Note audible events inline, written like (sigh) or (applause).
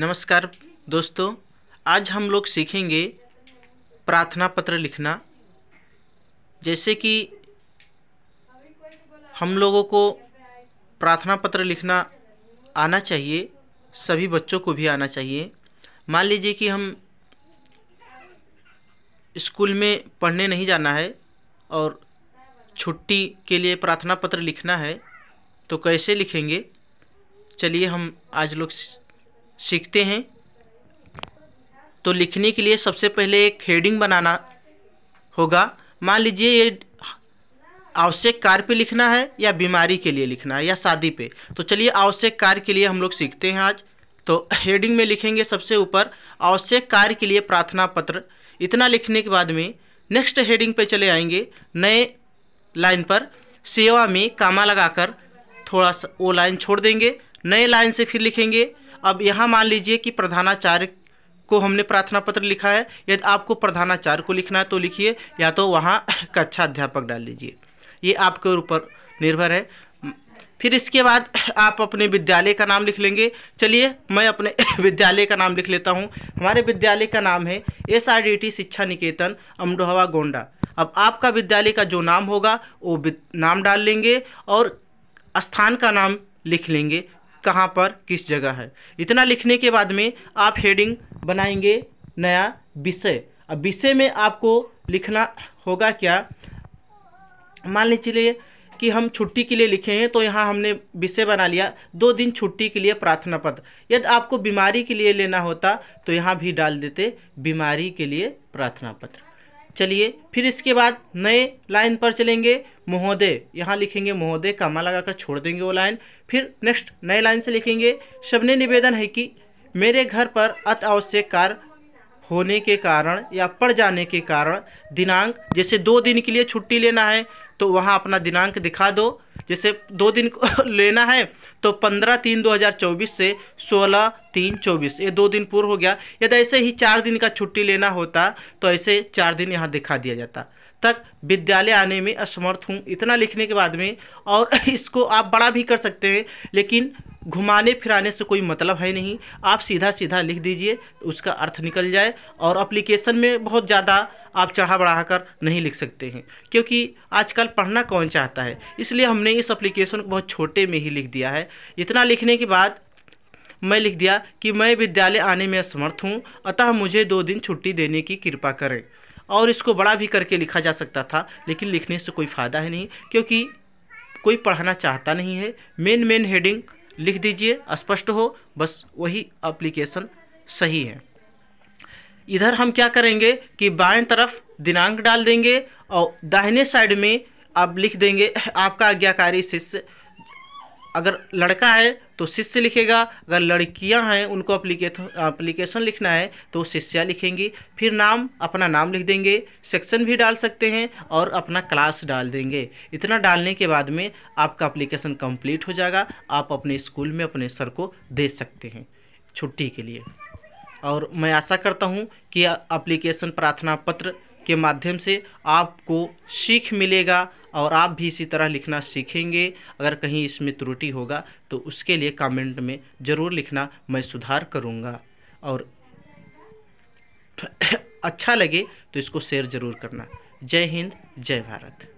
नमस्कार दोस्तों आज हम लोग सीखेंगे प्रार्थना पत्र लिखना जैसे कि हम लोगों को प्रार्थना पत्र लिखना आना चाहिए सभी बच्चों को भी आना चाहिए मान लीजिए कि हम स्कूल में पढ़ने नहीं जाना है और छुट्टी के लिए प्रार्थना पत्र लिखना है तो कैसे लिखेंगे चलिए हम आज लोग सीखते हैं तो लिखने के लिए सबसे पहले एक हेडिंग बनाना होगा मान लीजिए ये आवश्यक कार्य पे लिखना है या बीमारी के लिए लिखना है या शादी पे तो चलिए आवश्यक कार्य के लिए हम लोग सीखते हैं आज तो हेडिंग में लिखेंगे सबसे ऊपर आवश्यक कार्य के लिए प्रार्थना पत्र इतना लिखने के बाद में नेक्स्ट हेडिंग पे चले आएंगे नए लाइन पर सेवा में कामा लगाकर थोड़ा सा वो लाइन छोड़ देंगे नए लाइन से फिर लिखेंगे अब यहाँ मान लीजिए कि प्रधानाचार्य को हमने प्रार्थना पत्र लिखा है यदि आपको प्रधानाचार्य को लिखना है तो लिखिए या तो वहाँ (coughs) कक्षा अध्यापक डाल दीजिए ये आपके ऊपर निर्भर है फिर इसके बाद (coughs) आप अपने विद्यालय का नाम लिख लेंगे चलिए मैं अपने (coughs) विद्यालय का नाम लिख लेता हूँ हमारे विद्यालय का नाम है एस आर डी टी शिक्षा निकेतन अमडोहवा गोंडा अब आपका विद्यालय का जो नाम होगा वो नाम डाल लेंगे और स्थान का नाम लिख लेंगे कहाँ पर किस जगह है इतना लिखने के बाद में आप हेडिंग बनाएंगे नया विषय अब विषय में आपको लिखना होगा क्या मान लीजिए कि हम छुट्टी के लिए लिखे हैं तो यहाँ हमने विषय बना लिया दो दिन छुट्टी के लिए प्रार्थना पत्र यदि आपको बीमारी के लिए लेना होता तो यहाँ भी डाल देते बीमारी के लिए प्रार्थना पत्र चलिए फिर इसके बाद नए लाइन पर चलेंगे महोदय यहाँ लिखेंगे महोदय कामा लगाकर छोड़ देंगे वो लाइन फिर नेक्स्ट नए लाइन से लिखेंगे सबने निवेदन है कि मेरे घर पर अत आवश्यक कार्य होने के कारण या पड़ जाने के कारण दिनांक जैसे दो दिन के लिए छुट्टी लेना है तो वहाँ अपना दिनांक दिखा दो जैसे दो दिन (laughs) लेना है तो पंद्रह तीन दो हज़ार चौबीस से सोलह तीन चौबीस ये दो दिन पूर्व हो गया यदि ऐसे ही चार दिन का छुट्टी लेना होता तो ऐसे चार दिन यहाँ दिखा दिया जाता तक विद्यालय आने में असमर्थ हूँ इतना लिखने के बाद में और (laughs) इसको आप बड़ा भी कर सकते हैं लेकिन घुमाने फिराने से कोई मतलब है नहीं आप सीधा सीधा लिख दीजिए उसका अर्थ निकल जाए और अप्लीकेशन में बहुत ज़्यादा आप चढ़ा बढ़ा कर नहीं लिख सकते हैं क्योंकि आजकल पढ़ना कौन चाहता है इसलिए हमने इस एप्लीकेशन को बहुत छोटे में ही लिख दिया है इतना लिखने के बाद मैं लिख दिया कि मैं विद्यालय आने में असमर्थ हूँ अतः मुझे दो दिन छुट्टी देने की कृपा करें और इसको बड़ा भी करके लिखा जा सकता था लेकिन लिखने से कोई फ़ायदा है नहीं क्योंकि कोई पढ़ना चाहता नहीं है मेन मेन हेडिंग लिख दीजिए स्पष्ट हो बस वही एप्लीकेशन सही है इधर हम क्या करेंगे कि बाएं तरफ दिनांक डाल देंगे और दाहिने साइड में आप लिख देंगे आपका आज्ञाकारी शिष्य अगर लड़का है तो शिष्य लिखेगा अगर लड़कियां हैं उनको अप्लीकेशन लिखना है तो शिष्या लिखेंगी फिर नाम अपना नाम लिख देंगे सेक्शन भी डाल सकते हैं और अपना क्लास डाल देंगे इतना डालने के बाद में आपका अप्लीकेशन कंप्लीट हो जाएगा आप अपने स्कूल में अपने सर को दे सकते हैं छुट्टी के लिए और मैं आशा करता हूँ कि अप्लीकेशन प्रार्थना पत्र के माध्यम से आपको सीख मिलेगा और आप भी इसी तरह लिखना सीखेंगे अगर कहीं इसमें त्रुटि होगा तो उसके लिए कमेंट में ज़रूर लिखना मैं सुधार करूँगा और (coughs) अच्छा लगे तो इसको शेयर ज़रूर करना जय हिंद जय भारत